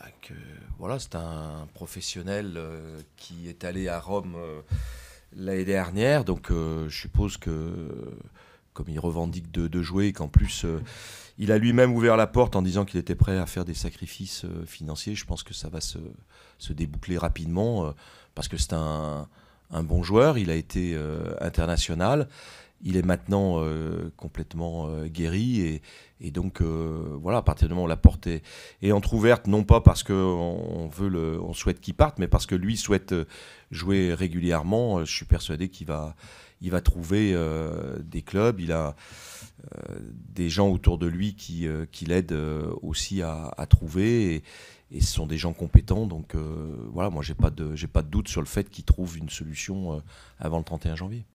Bah, voilà, c'est un professionnel euh, qui est allé à Rome euh, l'année dernière, donc euh, je suppose que comme il revendique de, jouer qu'en plus il a lui-même ouvert la porte en disant qu'il était prêt à faire des sacrifices financiers, je pense que ça va se, déboucler rapidement parce que c'est un, bon joueur, il a été international il est maintenant euh, complètement euh, guéri et, et donc euh, voilà à partir du moment où la porte est, entrouverte non pas parce que on, veut le, on souhaite qu'il parte mais parce que lui souhaite jouer régulièrement je suis persuadé qu'il va il va trouver des clubs il a des gens autour de lui qui, qui l'aident aussi à, à trouver et, et, ce sont des gens compétents donc voilà moi j'ai pas de j'ai pas de doute sur le fait qu'il trouve une solution avant le 31 janvier